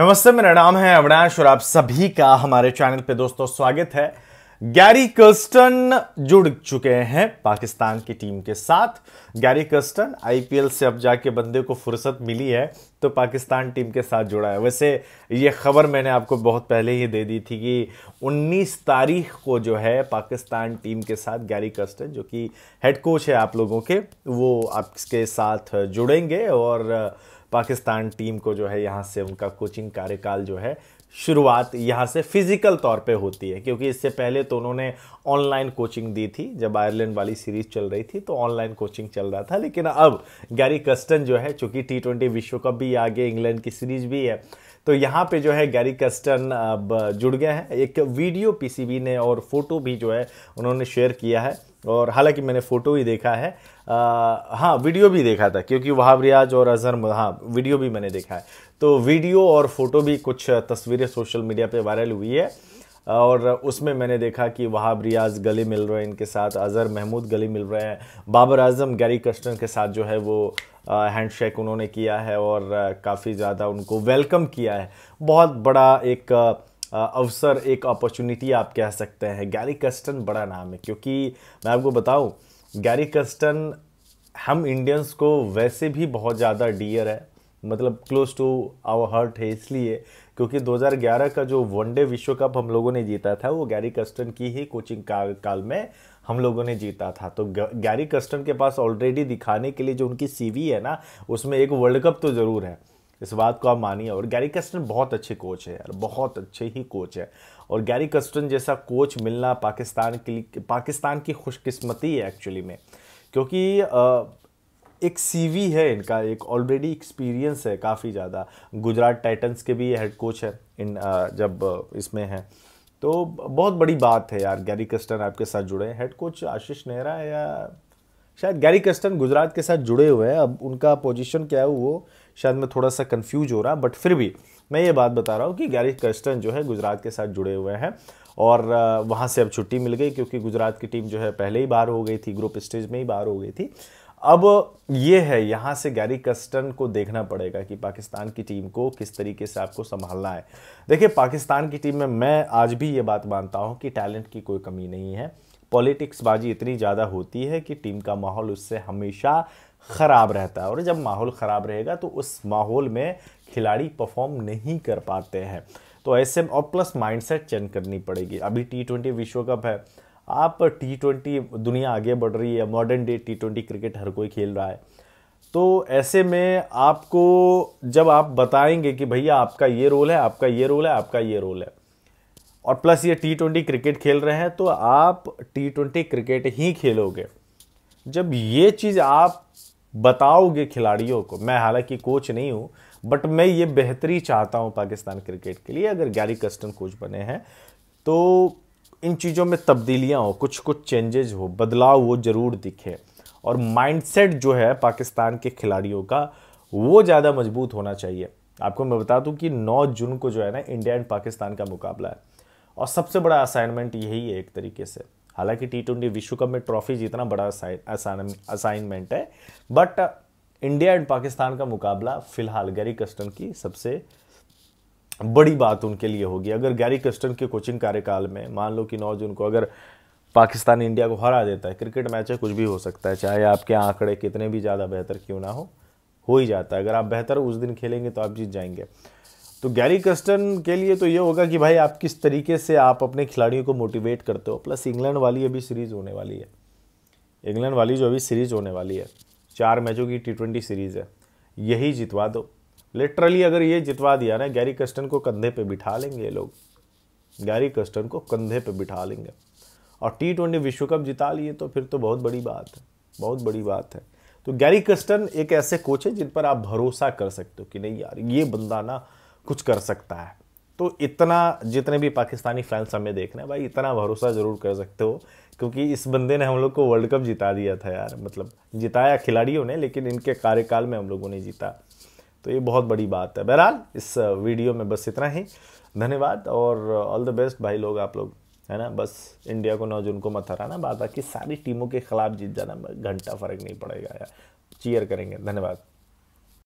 नमस्ते मेरा नाम है अविनाश और आप सभी का हमारे चैनल पे दोस्तों स्वागत है गैरी कर्स्टन जुड़ चुके हैं पाकिस्तान की टीम के साथ गैरी कर्स्टन आईपीएल से अब जाके बंदे को फुर्सत मिली है तो पाकिस्तान टीम के साथ जुड़ा है वैसे ये खबर मैंने आपको बहुत पहले ही दे दी थी कि 19 तारीख को जो है पाकिस्तान टीम के साथ गैरी कर्स्टन जो कि हेड कोच है आप लोगों के वो आपके साथ जुड़ेंगे और पाकिस्तान टीम को जो है यहाँ से उनका कोचिंग कार्यकाल जो है शुरुआत यहाँ से फिजिकल तौर पे होती है क्योंकि इससे पहले तो उन्होंने ऑनलाइन कोचिंग दी थी जब आयरलैंड वाली सीरीज चल रही थी तो ऑनलाइन कोचिंग चल रहा था लेकिन अब गैरी कस्टन जो है चूंकि टी ट्वेंटी विश्व कप भी आगे इंग्लैंड की सीरीज भी है तो यहाँ पे जो है गैरी कस्टन अब जुड़ गए हैं एक वीडियो पीसीबी ने और फोटो भी जो है उन्होंने शेयर किया है और हालांकि मैंने फ़ोटो ही देखा है आ, हाँ वीडियो भी देखा था क्योंकि वहाब रियाज और अजहर हाँ वीडियो भी मैंने देखा है तो वीडियो और फ़ोटो भी कुछ तस्वीरें सोशल मीडिया पे वायरल हुई है और उसमें मैंने देखा कि वहाब रियाज गले मिल रहे हैं इनके साथ अजहर महमूद गले मिल रहे हैं बाबर आजम गैरी कस्टन के साथ जो है वो हैंडशेक उन्होंने किया है और काफ़ी ज़्यादा उनको वेलकम किया है बहुत बड़ा एक अवसर एक अपॉर्चुनिटी आप कह सकते हैं गैरी कस्टन बड़ा नाम है क्योंकि मैं आपको बताऊं गैरी कस्टन हम इंडियंस को वैसे भी बहुत ज़्यादा डियर है मतलब क्लोज टू आवर हार्ट है इसलिए क्योंकि 2011 का जो वनडे विश्व कप हम लोगों ने जीता था वो गैरी कस्टन की ही कोचिंग काल काल में हम लोगों ने जीता था तो गैरी कस्टन के पास ऑलरेडी दिखाने के लिए जो उनकी सीवी है ना उसमें एक वर्ल्ड कप तो ज़रूर है इस बात को आप मानिए और गैरी कस्टन बहुत अच्छे कोच है यार बहुत अच्छे ही कोच है और गैरी कस्टन जैसा कोच मिलना पाकिस्तान के लिए पाकिस्तान की खुशकिस्मती है एक्चुअली में क्योंकि एक सीवी है इनका एक ऑलरेडी एक्सपीरियंस है काफ़ी ज़्यादा गुजरात टाइटन्स के भी हेड कोच है इन जब इसमें है तो बहुत बड़ी बात है यार गैरी कस्टन आपके साथ जुड़े हैं हेड कोच आशीष नेहरा या शायद गैरी कस्टन गुजरात के साथ जुड़े हुए हैं अब उनका पोजीशन क्या है वो शायद मैं थोड़ा सा कंफ्यूज हो रहा बट फिर भी मैं ये बात बता रहा हूँ कि गैरी कस्टन जो है गुजरात के साथ जुड़े हुए हैं और वहाँ से अब छुट्टी मिल गई क्योंकि गुजरात की टीम जो है पहले ही बाहर हो गई थी ग्रुप स्टेज में ही बाहर हो गई थी अब ये है यहाँ से गैरी कस्टन को देखना पड़ेगा कि पाकिस्तान की टीम को किस तरीके से आपको संभालना है देखिए पाकिस्तान की टीम में मैं आज भी ये बात मानता हूँ कि टैलेंट की कोई कमी नहीं है पॉलिटिक्स बाजी इतनी ज़्यादा होती है कि टीम का माहौल उससे हमेशा ख़राब रहता है और जब माहौल ख़राब रहेगा तो उस माहौल में खिलाड़ी परफॉर्म नहीं कर पाते हैं तो ऐसे और प्लस माइंडसेट चेंज करनी पड़ेगी अभी टी ट्वेंटी विश्व कप है आप टी ट्वेंटी दुनिया आगे बढ़ रही है modern day T twenty cricket हर कोई खेल रहा है तो ऐसे में आपको जब आप बताएंगे कि भैया आपका ये रोल है आपका ये रोल है आपका ये रोल है और प्लस ये टी ट्वेंटी क्रिकेट खेल रहे हैं तो आप टी ट्वेंटी क्रिकेट ही खेलोगे जब ये चीज़ आप बताओगे खिलाड़ियों को मैं हालांकि कोच नहीं हूँ बट मैं ये बेहतरी चाहता हूँ पाकिस्तान क्रिकेट के लिए अगर गैरी कस्टन कोच बने हैं तो इन चीज़ों में तब्दीलियाँ हो कुछ कुछ चेंजेज हो बदलाव वो ज़रूर दिखे और माइंडसेट जो है पाकिस्तान के खिलाड़ियों का वो ज़्यादा मजबूत होना चाहिए आपको मैं बता दूं कि 9 जून को जो है ना इंडिया एंड पाकिस्तान का मुकाबला है और सबसे बड़ा असाइनमेंट यही है एक तरीके से हालांकि टी ट्वेंटी विश्व कप में ट्रॉफी जीतना बड़ा असाइनमेंट है बट इंडिया एंड पाकिस्तान का मुकाबला फिलहाल गैरी कस्टन की सबसे बड़ी बात उनके लिए होगी अगर गैरी कस्टन के कोचिंग कार्यकाल में मान लो कि नौ जून को अगर पाकिस्तान इंडिया को हरा देता है क्रिकेट मैच है कुछ भी हो सकता है चाहे आपके आंकड़े कितने भी ज़्यादा बेहतर क्यों ना हो हो ही जाता है अगर आप बेहतर उस दिन खेलेंगे तो आप जीत जाएंगे तो गैरी कस्टन के लिए तो ये होगा कि भाई आप किस तरीके से आप अपने खिलाड़ियों को मोटिवेट करते हो प्लस इंग्लैंड वाली अभी सीरीज़ होने वाली है इंग्लैंड वाली जो अभी सीरीज़ होने वाली है चार मैचों की टी ट्वेंटी सीरीज़ है यही जितवा दो लिटरली अगर ये जितवा दिया ना गैरी कस्टन को कंधे पे बिठा लेंगे ये लोग गैरी कस्टन को कंधे पे बिठा लेंगे और टी ट्वेंटी विश्व कप जिता लिए तो फिर तो बहुत बड़ी बात है बहुत बड़ी बात है तो गैरी कस्टन एक ऐसे कोच है जिन पर आप भरोसा कर सकते हो कि नहीं यार ये बंदा ना कुछ कर सकता है तो इतना जितने भी पाकिस्तानी फैंस हमें देख रहे हैं भाई इतना भरोसा ज़रूर कर सकते हो क्योंकि इस बंदे ने हम लोग को वर्ल्ड कप जिता दिया था यार मतलब जिताया खिलाड़ियों ने लेकिन इनके कार्यकाल में हम लोगों ने जीता तो ये बहुत बड़ी बात है बहरहाल इस वीडियो में बस इतना ही धन्यवाद और ऑल द बेस्ट भाई लोग आप लोग है ना बस इंडिया को नौ जून को मत हराना बात बाकी सारी टीमों के खिलाफ जीत जाना घंटा फर्क नहीं पड़ेगा यार चीयर करेंगे धन्यवाद